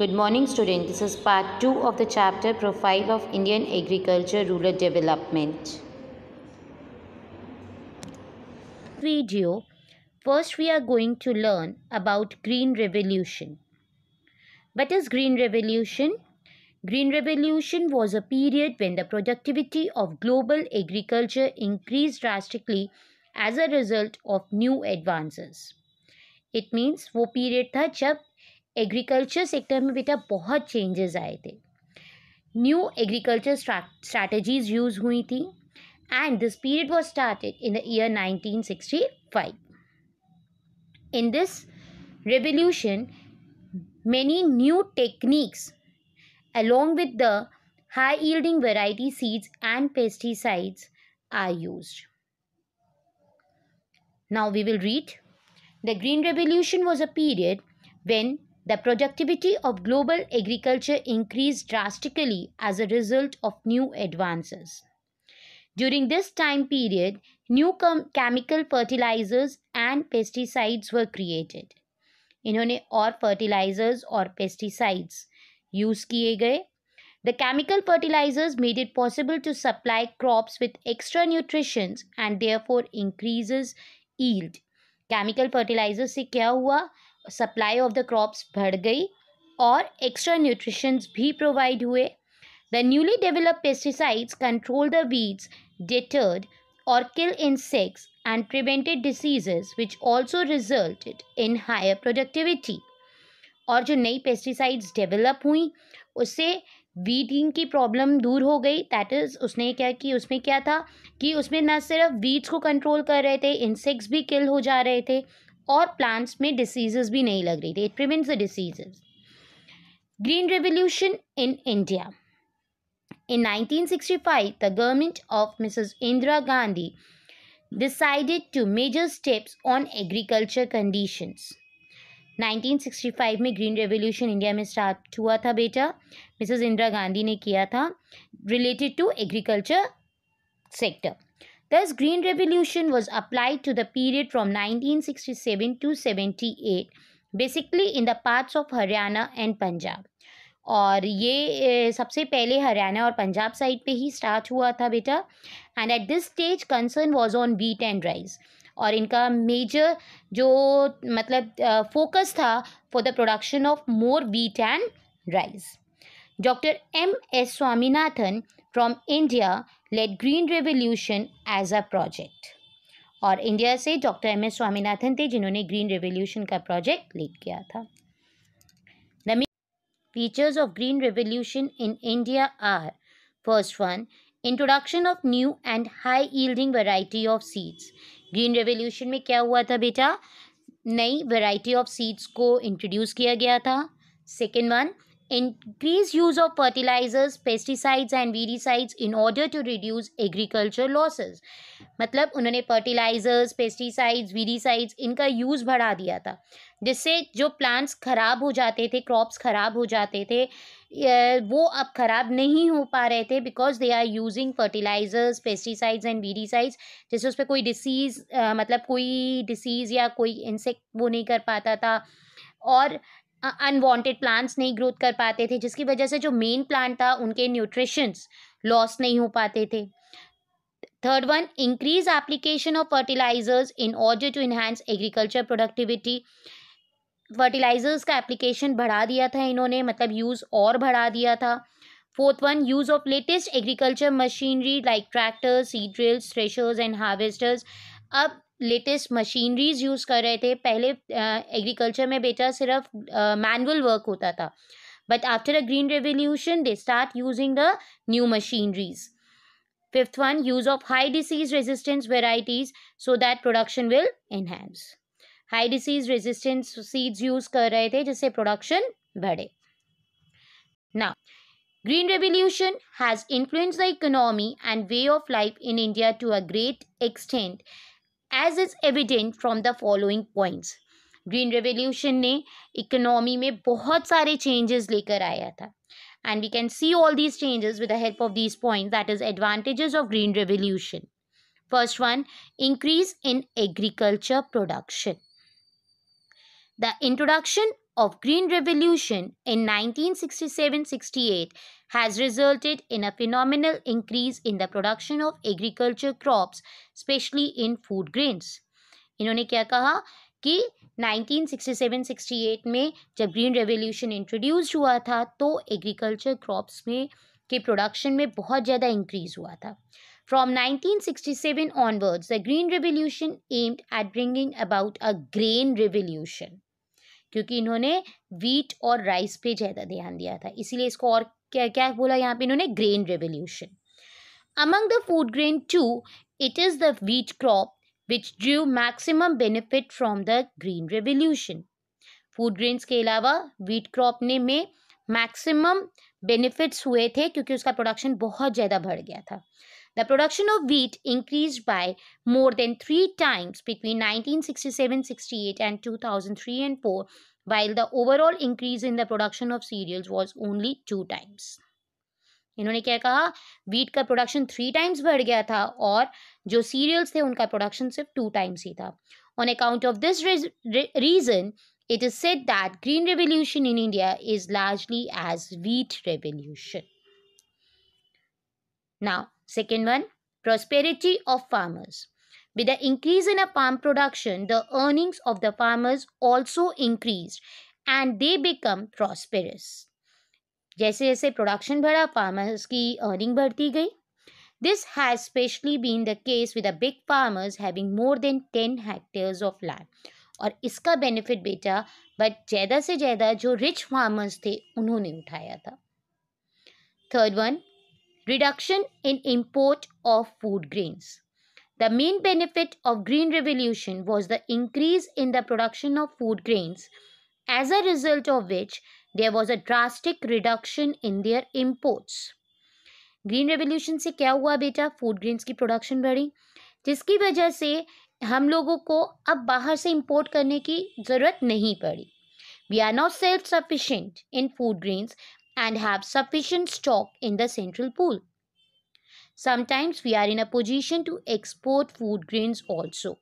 Good morning student. This is part 2 of the chapter Profile of Indian Agriculture Rural Development. Video. First we are going to learn about Green Revolution. What is Green Revolution? Green Revolution was a period when the productivity of global agriculture increased drastically as a result of new advances. It means वो period था जब agriculture sector में बेटा बहुत changes आए थे new agriculture strategies use हुई थी and this period was started in the year nineteen sixty five in this revolution many new techniques along with the high yielding variety seeds and pesticides are use now we will read the green revolution was a period when The productivity of global agriculture increased drastically as a result of new advances. During this time period, new chemical fertilizers and pesticides were created. Inhone और fertilizers or pesticides use kiye gaye. The chemical fertilizers made it possible to supply crops with extra nutrition and therefore increases yield. Chemical fertilizers se kya hua? Supply of the crops बढ़ गई और extra nutritions भी provide हुए the newly develop pesticides control the weeds deterred और kill insects and prevented diseases which also resulted in higher productivity और जो नई pesticides develop हुई उससे वीडिंग की प्रॉब्लम दूर हो गई दैट इज़ उसने क्या कि उसमें क्या था कि उसमें ना सिर्फ वीड्स को कंट्रोल कर रहे थे इंसेक्ट्स भी किल हो जा रहे थे और प्लांट्स में डिसीजेज भी नहीं लग रही थी it prevents the diseases green revolution in India In 1965, the government of Mrs. Indira Gandhi decided to major steps on agriculture conditions. 1965 में green revolution india में start हुआ था बेटा mrs indira gandhi ने किया था related to agriculture sector Thus, Green Revolution was applied to the period from 1967 to 78, basically in the parts of Haryana and Punjab. और ये सबसे पहले हरियाणा और पंजाब साइड पे ही स्टार्ट हुआ था बेटा and at this stage concern was on wheat and rice और इनका मेजर जो मतलब फोकस था for the production of more wheat and rice doctor M S Swaminathan from India led green revolution as a project और India से doctor M S Swaminathan थे जिन्होंने green revolution का प्रोजेक्ट लीड किया था features of green revolution in India are first one introduction of new and high yielding variety of seeds green revolution में क्या हुआ था बेटा नई वैरायटी ऑफ सीड्स को इंट्रोड्यूस किया गया था second one increase use of fertilizers pesticides and weedicides in order to reduce agriculture losses मतलब उन्होंने fertilizers pesticides weedicides इनका यूज़ बढ़ा दिया था जिससे जो प्लांट्स ख़राब हो जाते थे क्रॉप्स ख़राब हो जाते थे वो अब ख़राब नहीं हो पा रहे थे because they are using fertilizers pesticides and weedicides जैसे उस पर कोई डिसीज़ मतलब कोई डिसीज़ या कोई इंसेक्ट वो नहीं कर पाता था और अनवांटेड प्लांट्स नहीं ग्रोथ कर पाते थे जिसकी वजह से जो मेन प्लांट था उनके न्यूट्रिशंस लॉस नहीं हो पाते थे third one increase application of fertilizers in order to enhance agriculture productivity fertilizers का एप्लीकेशन बढ़ा दिया था इन्होंने मतलब यूज़ और बढ़ा दिया था fourth one use of latest agriculture machinery like tractors seed drills threshers and harvesters अब लेटेस्ट मशीनरीज यूज़ कर रहे थे पहले एग्रीकल्चर में बेटा सिर्फ मैनुअल वर्क होता था but after a green revolution they start using the new machineries fifth one use of high disease resistance varieties so that production will enhance high disease resistance seeds use कर रहे थे जिससे production बढ़े ना green revolution has influence the economy and way of life in India to a great extent As is evident from the following points, green revolution ने economy में बहुत सारे चेंजेस लेकर आया था and we can see all these changes with the help of these points that is advantages of green revolution first one increase in agriculture production the introduction of Green Revolution in 1967-68 has resulted in a phenomenal increase in the production of agriculture crops, especially in food grains. इन्होंने क्या कहा कि 1967-68 में जब green revolution introduce हुआ था तो agriculture crops में के प्रोडक्शन में बहुत ज़्यादा इंक्रीज हुआ था from 1967 onwards the green revolution aimed at bringing about a grain revolution क्योंकि इन्होंने वीट और राइस पे ज़्यादा ध्यान दिया था इसीलिए इसको और क्या क्या बोला यहाँ पे इन्होंने grain revolution among the food grain too it is the wheat crop which drew maximum benefit from the green revolution food grains के अलावा वीट क्रॉप ने में मैक्सिमम बेनिफिट्स हुए थे क्योंकि उसका प्रोडक्शन बहुत ज़्यादा बढ़ गया था The production of wheat increased by more than three times between 1967 68 and 2003 and 4, while the overall increase in the production of cereals was only two times. इन्होंने क्या कहा वीट का प्रोडक्शन थ्री टाइम्स बढ़ गया था और जो सीरियल्स थे उनका प्रोडक्शन सिर्फ टू टाइम्स ही था on account of this reason it is said that green revolution in india is largely as wheat revolution now Second one, prosperity of farmers. With the increase in a palm production, the earnings of the farmers also increased and they become prosperous. जैसे जैसे production बढ़ा farmers की earning बढ़ती गई this has specially been the case with the big farmers having more than ten hectares of land और इसका benefit बेटा but ज़्यादा से ज़्यादा जो रिच फार्मर्स थे उन्होंने उठाया था third one reduction in import of food grains. The main benefit of green revolution was the increase in the production of food grains as a result of which there was a drastic reduction in their imports. Green revolution से क्या हुआ बेटा food grains की production बढ़ी जिसकी वजह से हम लोगों को अब बाहर से इंपोर्ट करने की ज़रूरत नहीं पड़ी we are not self sufficient in food grains and have sufficient stock in the central pool. Sometimes we are in a position to export food grains also.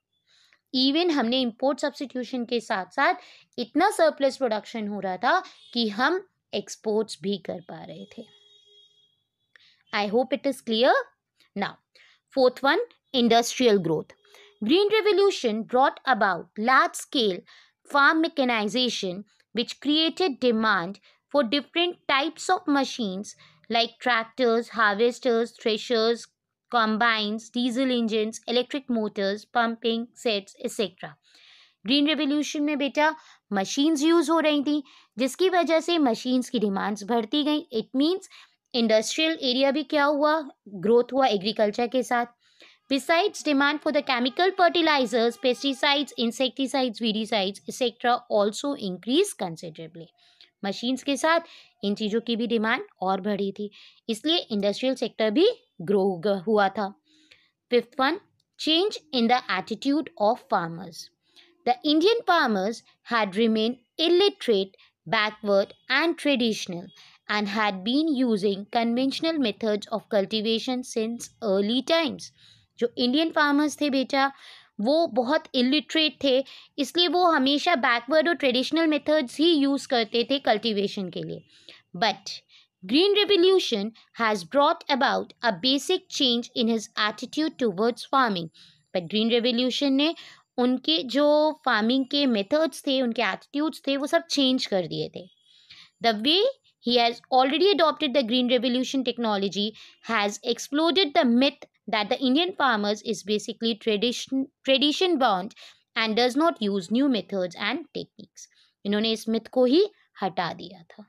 Even हमने import substitution के साथ साथ इतना surplus production हो रहा था कि हम exports भी कर पा रहे थे. I hope it is clear. Now, fourth one, industrial growth. Green revolution brought about large scale farm mechanization which created demand for different types of machines like tractors, harvesters, threshers, combines, diesel engines, electric motors, pumping sets, etc. Green revolution में बेटा machines use हो रही थी जिसकी वजह से machines की demands बढ़ती गई इट मीन्स इंडस्ट्रियल एरिया भी क्या हुआ ग्रोथ हुआ एग्रीकल्चर के साथ Besides, demand for the chemical fertilizers, pesticides, insecticides, weedicides, etc. also increased considerably. Machines के साथ इन चीज़ों की भी डिमांड और बढ़ी थी इसलिए इंडस्ट्रियल सेक्टर भी ग्रो हुआ था fifth one change in the attitude of farmers. The Indian farmers had remained illiterate, backward, and traditional, and had been using conventional methods of cultivation since early times. जो Indian farmers थे बेटा वो बहुत illiterate थे इसलिए वो हमेशा backward और ट्रेडिशनल मेथड्स ही यूज़ करते थे कल्टीवेशन के लिए but green revolution has brought about a basic change in his attitude towards farming but green revolution ने उनके जो फार्मिंग के मेथड्स थे उनके एटीट्यूड्स थे वो सब चेंज कर दिए थे the way he has already adopted the green revolution technology has exploded the myth that the Indian farmers is basically tradition tradition bound and does not use new methods and techniques. इन्होंने इस myth को ही हटा दिया था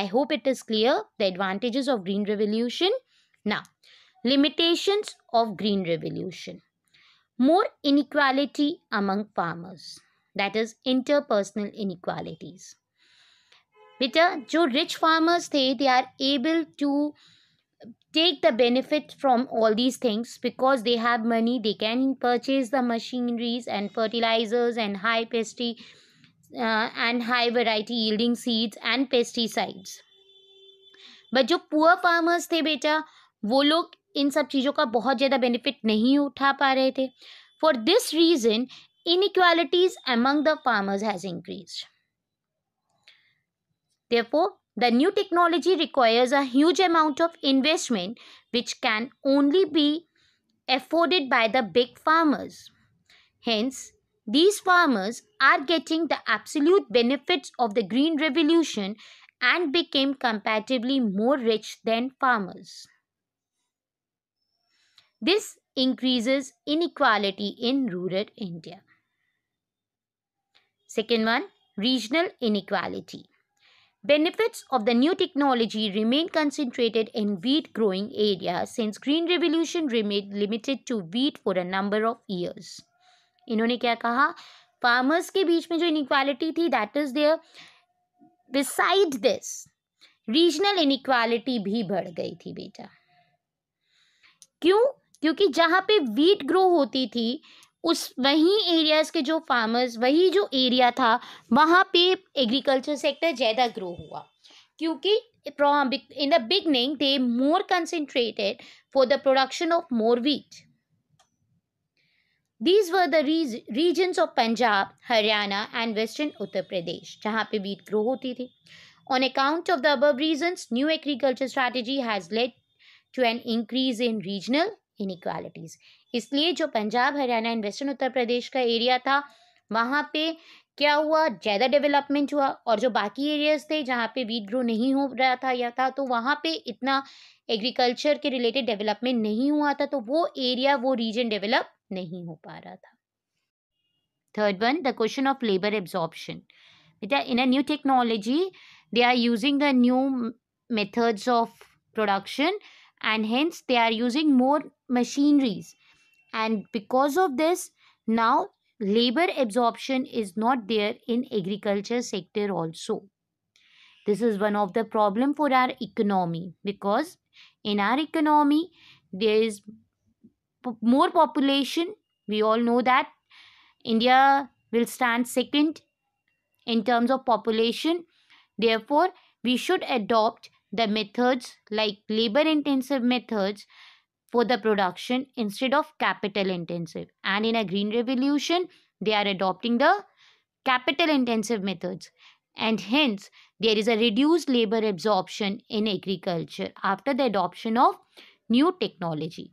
I hope it is clear the advantages of green revolution. Now, limitations of green revolution. More inequality among farmers. That is interpersonal inequalities. बेटा जो farmers थे, they are able to take the benefit from all these things because they have money they can purchase the machineries and fertilizers and high pesty uh, and high variety yielding seeds and pesticides But जो poor farmers, the बेटा वो लोग इन सब चीज़ों का बहुत ज़्यादा benefit नहीं उठा पा रहे थे for inequalities among the farmers has increased. Therefore, the new technology requires a huge amount of investment which can only be afforded by the big farmers. Hence, these farmers are getting the absolute benefits of the Green Revolution and became comparatively more rich than farmers. This increases inequality in rural India. Second one, regional inequality. Benefits of the new technology remain concentrated in wheat growing areas since green revolution remained limited to wheat for a number of years. इन्होंने क्या कहा farmers के बीच में जो inequality थी that is there beside this regional inequality भी बढ़ गई थी बेटा क्यों क्योंकि जहां पे वीट ग्रो होती थी उस वही एरियाज़ के जो फार्मर्स वही जो एरिया था वहाँ पे एग्रीकल्चर सेक्टर ज़्यादा ग्रो हुआ क्योंकि in the beginning they more concentrated for the production of more wheat these were the रीज regions of Punjab Haryana and western Uttar Pradesh जहाँ पे वीट ग्रो होती थी on account of the above reason new agriculture strategy has led to an increase in regional inequalities इसलिए जो Punjab Haryana and western Uttar Pradesh का area था वहाँ पे क्या हुआ ज़्यादा डेवलपमेंट हुआ और जो बाकी एरियाज थे जहाँ पे वीट ग्रो नहीं हो रहा था या था तो वहाँ पे इतना एग्रीकल्चर के रिलेटेड डेवलपमेंट नहीं हुआ था तो वो एरिया वो रीजन डेवलप नहीं हो पा रहा था third one the question of labour absorption बेटा in a new technology they are using the new methods of production and hence they are using more machineries and because of this now labor absorption is not there in agriculture sector also this is one of the problem for our economy because in our economy there is more population we all know that india will stand second in terms of population therefore we should adopt the methods like labor intensive methods for the production instead of capital intensive and in a green revolution they are adopting the capital intensive methods and hence there is a reduced labor absorption in agriculture after the adoption of new technology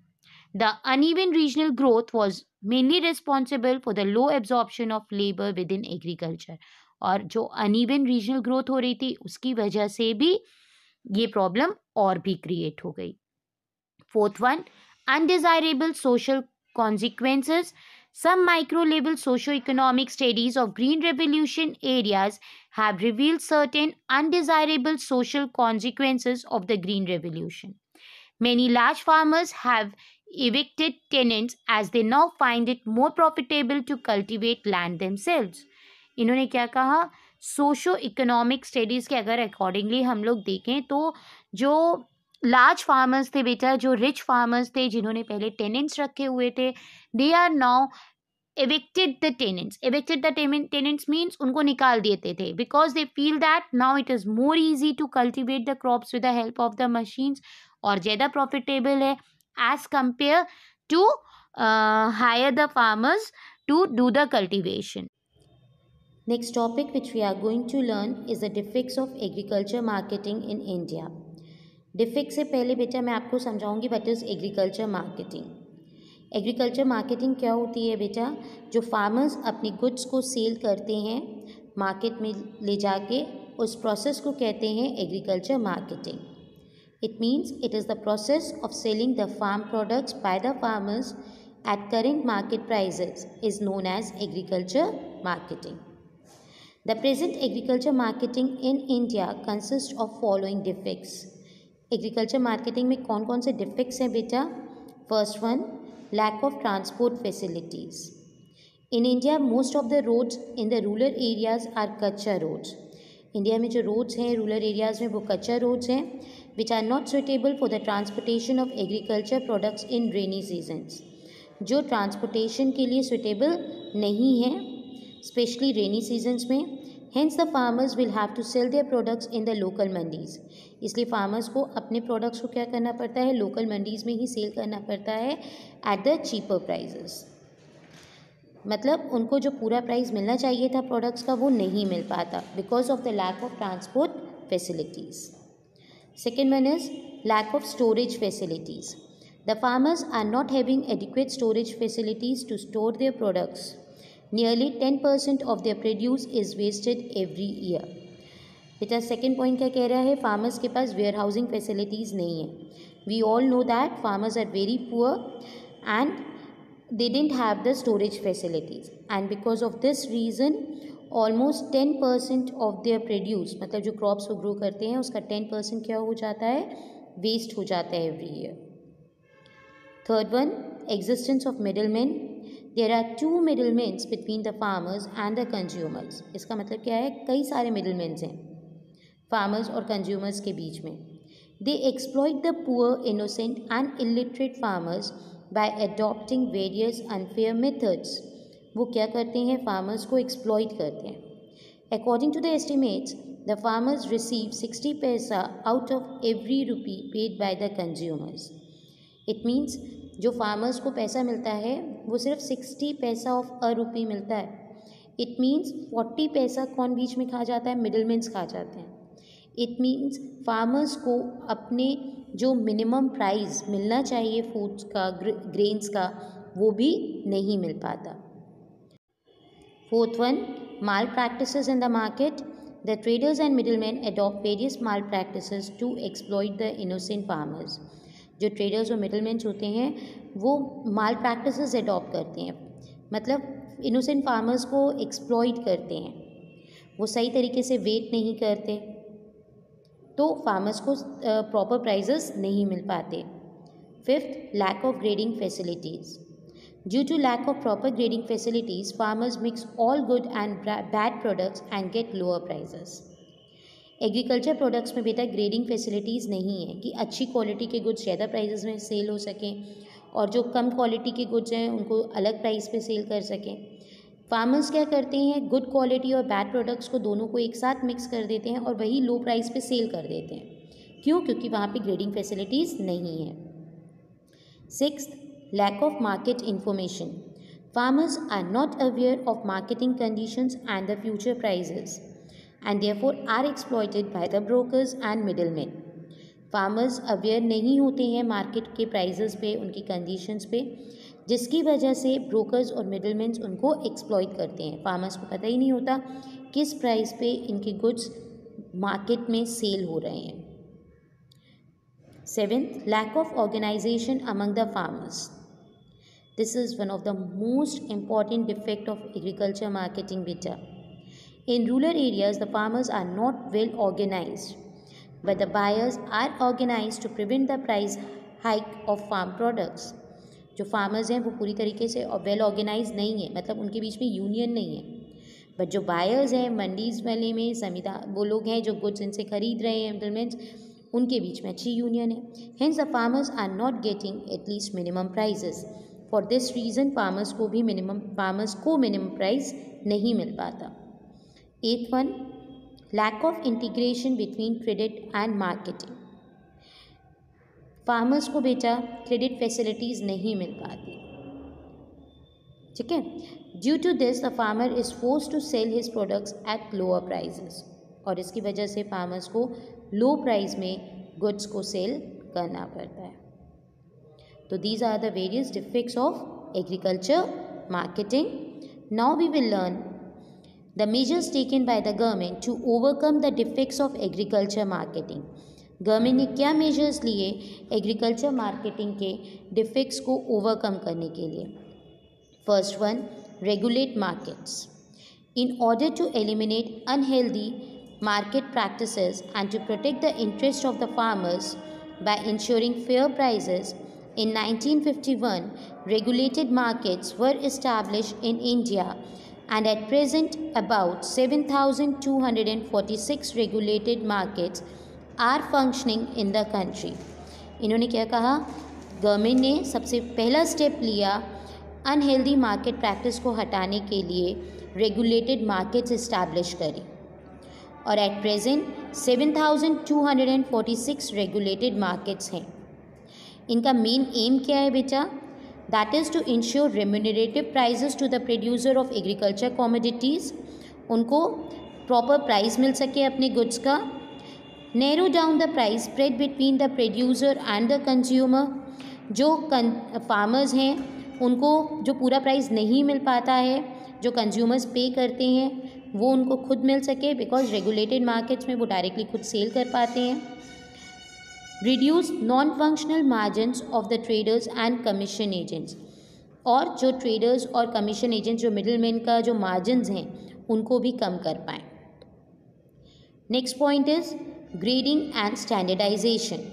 the uneven regional growth was mainly responsible for the low absorption of labor within agriculture और जो uneven regional growth हो रही थी उसकी वजह से भी ये प्रॉब्लम और भी क्रिएट हो गई fourth one undesirable social consequences some micro level socio economic studies of green revolution areas have reveal certain undesirable social consequences of the green revolution many large farmers have evicted tenants as they now find it more profitable to cultivate land themselves इन्होंने क्या कहा socio economic studies के अगर accordingly हम लोग देखें तो जो लार्ज फार्मर्स थे बेटा जो रिच फार्मर्स थे जिन्होंने पहले टेनेंट्स रखे हुए थे they are now evicted the tenants evicted the tenants means उनको निकाल देते थे because they feel that now it is more easy to cultivate the crops with the help of the machines और ज़्यादा प्रॉफिटेबल है as compare to hire the farmers to do the cultivation Next topic which we are going to learn is the defects of agriculture marketing in India. Defect से पहले बेटा मैं आपको समझाऊंगी what is agriculture marketing agriculture marketing क्या होती है बेटा जो फार्मर्स अपनी गुड्स को सेल करते हैं मार्केट में ले जाके उस प्रोसेस को कहते हैं agriculture marketing it means it is the process of selling the farm products by the farmers at current market prices is known as agriculture marketing The present agriculture marketing in India consists of following defects. एग्रीकल्चर मार्केटिंग में कौन कौन से defects हैं बेटा first one lack of transport facilities in India most of the roads in the rural areas are kutcha roads India में जो रोड्स हैं रूरल एरियाज़ में वो कच्चा रोड्स हैं which are not suitable for the transportation of agriculture products in rainy seasons जो transportation के लिए suitable नहीं है especially rainy seasons में hence the farmers will have to sell their products in the local mandis इसलिए farmers को अपने products को क्या करना पड़ता है local mandis में ही sell करना पड़ता है at the cheaper prices मतलब उनको जो पूरा प्राइस मिलना चाहिए था प्रोडक्ट्स का वो नहीं मिल पाता because of the lack of transport facilities second one is lack of storage facilities the farmers are not having adequate storage facilities to store their products ten percent of their produce is wasted every year बेटा second point क्या कह रहा है farmers के पास where housing facilities नहीं है we all know that farmers are very poor and they don't have the storage facilities and because of this reason almost ten percent of their produce मतलब जो crops वो grow करते हैं उसका ten percent क्या हो जाता है वेस्ट हो जाता है every year third one existence of middle man there are too middle mans between the farmers and the consumers इसका मतलब क्या है कई सारे मिडल मैंस हैं फार्मर्स और कंज्यूमर्स के बीच में they exploited the poor innocent and illiterate farmers by adopting various unfair methods वो क्या करते हैं फार्मर्स को एक्सप्लॉयड करते हैं according to the estimates the farmers receive sixty paisa out of every rupee paid by the consumers it means जो farmers को पैसा मिलता है वो सिर्फ सिक्सटी पैसा ऑफ अ रुपी मिलता है इट मीन्स फोर्टी पैसा कौन बीच में खा जाता है मिडल मैं खा जाते हैं इट मीन्स फार्मर्स को अपने जो मिनिमम प्राइस मिलना चाहिए फूड्स का ग्रेन्स का वो भी नहीं मिल पाता fourth one malpractice in the market the and middle man middlemen various malpractice to exploit the innocent farmers जो ट्रेडर्स और मिडलमैन होते हैं वो माल प्रैक्टिस एडॉप्ट करते हैं मतलब इनोसेंट फार्मर्स को एक्सप्लॉयड करते हैं वो सही तरीके से वेट नहीं करते तो फार्मर्स को प्रॉपर प्राइजेस नहीं मिल पाते fifth lack of grading facilities due to lack of proper grading facilities farmers mix all good and bad products and get lower prices agriculture products में बेटा ग्रेडिंग फैसिलिटीज़ नहीं है कि अच्छी क्वालिटी के गुड्स ज़्यादा प्राइजेज़ में सेल हो सकें और जो कम क्वालिटी के गुड्स हैं उनको अलग प्राइस पे सेल कर सकें फार्मर्स क्या करते हैं गुड क्वालिटी और बैड प्रोडक्ट्स को दोनों को एक साथ मिक्स कर देते हैं और वही लो प्राइस पे सेल कर देते हैं क्यों क्योंकि वहाँ पे ग्रेडिंग फैसिलिटीज़ नहीं है six lack of market information farmers are not aware of marketing conditions and the future prices for are exploited by the brokers and middle man farmers aware नहीं होते हैं मार्केट के प्राइजेस पे उनकी conditions पे जिसकी वजह से ब्रोकर्स और मिडलमैन उनको एक्सप्लॉयट करते हैं फार्मर्स को पता ही नहीं होता किस प्राइस पे इनके गुड्स मार्केट में सेल हो रहे हैं seventh lack of organization among the farmers this is one of the most important defect of agriculture marketing बेटा In rural areas, the farmers are not well organized, but the buyers are organized to prevent the price hike of farm products. जो farmers हैं वो पूरी तरीके से well organise नहीं है मतलब उनके बीच में यूनियन नहीं है बट जो बायर्स हैं मंडीज वाले में समिता वो लोग हैं जो गुड्स इनसे खरीद रहे हैं इम्प्लीमेंट्स उनके बीच में अच्छी यूनियन है hence the farmers are not getting at least minimum prices for this reason farmers को भी मिनिमम फार्मर्स को मिनिमम प्राइस नहीं मिल पाता Eighth one, lack of integration between credit and marketing. Farmers को बेटा क्रेडिट फैसिलिटीज़ नहीं मिल पाती ठीक है due to this the farmer is force to sell his products at lower prices और इसकी वजह से फार्मर्स को लो प्राइस में गुड्स को सेल करना पड़ता है तो these are the various defects of agriculture marketing now we will learn The measures taken by the government to overcome the defects of agriculture marketing government ने क्या measures लिए agriculture marketing के defects को overcome करने के लिए first one regulate markets in order to eliminate market practices and to protect the interest of the farmers by ensuring fair prices in 1951 regulated markets were established in india and at present about 7,246 regulated markets are functioning in the country. इन्होंने क्या कहा government ने सबसे पहला step लिया unhealthy market practice को हटाने के लिए रेगुलेटेड मार्केट्स इस्टेब्लिश करी और एट प्रेजेंट 7,246 रेगुलेटेड मार्केट्स हैं इनका मेन एम क्या है बेटा that is to ensure remunerative prices to the producer of agriculture commodities उनको प्रॉपर प्राइस मिल सके अपने गुड्स का narrow down the price spread between the producer and the consumer जो फार्मर्स हैं उनको जो पूरा प्राइस नहीं मिल पाता है जो कंज्यूमर्स पे करते हैं वो उनको खुद मिल सके बिकॉज रेगुलेटेड मार्केट्स में वो डायरेक्टली खुद सेल कर पाते हैं reduce non functional margin of the traders and commission agents और जो ट्रेडर्स और कमीशन एजेंट्स जो मिडिल मैन का जो मार्जिन हैं उनको भी कम कर पाएँ next point is grading and standardization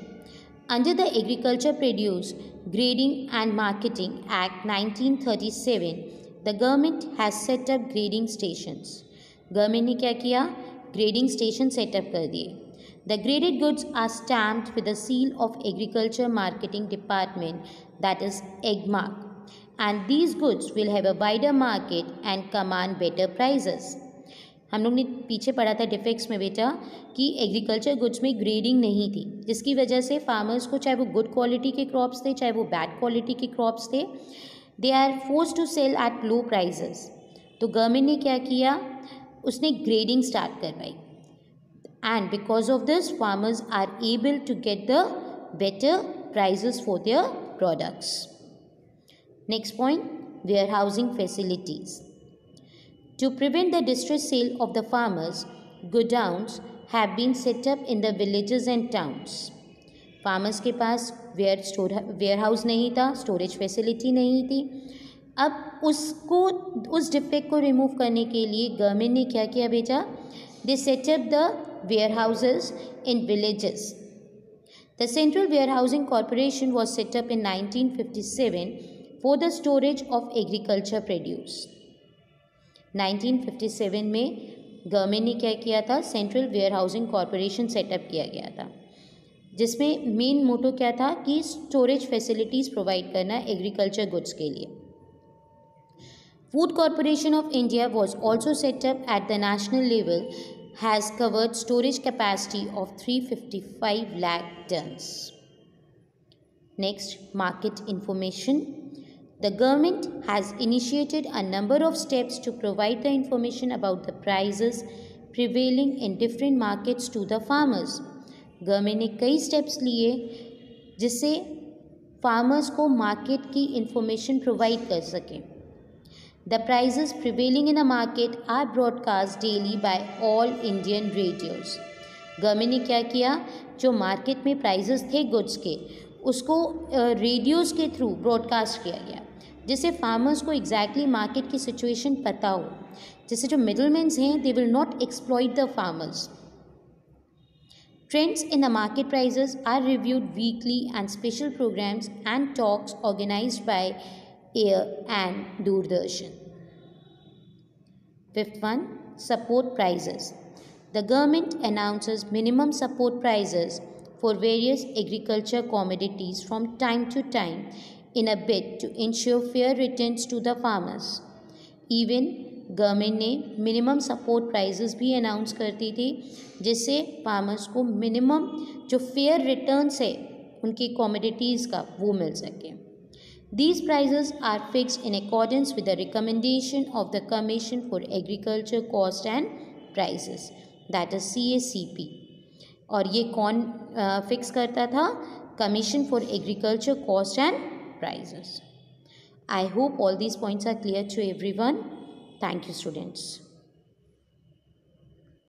the agriculture produce grading and marketing act nineteen thirty seven the government has set up grading station government ने क्या किया ग्रेडिंग स्टेशन सेटअप कर दिए The graded goods are stamped with the seal of Agriculture Marketing Department that is EGMARC and these goods will have a wider market and command better prices. हम लोग ने पीछे पढ़ा था डिफेक्ट्स में बेटा कि एग्रीकल्चर गुड्स में ग्रेडिंग नहीं थी जिसकी वजह से फार्मर्स को चाहे वो गुड क्वालिटी के क्रॉप्स थे चाहे वो बैड क्वालिटी के क्रॉप्स थे they are force to sell at low prices तो गवर्नमेंट ने क्या किया उसने ग्रेडिंग स्टार्ट करवाई and because of this farmers are able to get the better prices for their products. Next point, warehousing facilities. To prevent the distress sale of the farmers, godowns have been set up in the villages and towns. Farmers ke paas warehouse nahi tha, storage facility nahi thi. Ab usko, us defect ko remove karne ke liye, government ne kya kya bheja? They set up the warehouses in villages. The Central Warehousing Corporation was set up in 1957 for the storage of agriculture produce. 1957 में government ने क्या किया था central warehousing corporation set up किया गया था जिसमें main motto क्या था कि स्टोरेज फैसिलिटीज़ प्रोवाइड करना एग्रीकल्चर गुड्स के लिए Food Corporation of India was also set up at the national level has covered storage capacity of 355 lakh tons. Next, market information. The government has initiated a number of steps to provide the information about the prices prevailing in different markets to the farmers. Government ने कई steps लिए जिससे farmers को market की information provide कर सकें the prices prevailing in the market are broadcast daily by all Indian radios. Government ने क्या किया जो market में prices थे goods के उसको radios के through broadcast किया गया जिससे farmers को exactly market की situation पता हो जैसे जो हैं, they will not exploit the farmers. Trends in the market prices are reviewed weekly and special programs and talks organized by air and doordarshan Fifth one, support prices. The government announces minimum support prices for various agriculture commodities from time to time in a bid to ensure fair returns to the farmers. Even government ने minimum support prices भी announce करती थी जिससे farmers को minimum जो fair returns है उनकी commodities का वो मिल सके These prices are fixed in accordance with the recommendation of the Commission for Agriculture Cost and Prices, that is CACP. और ये कौन fix करता था? Commission for Agriculture Cost and Prices. I hope all these points are clear to everyone. Thank you, students.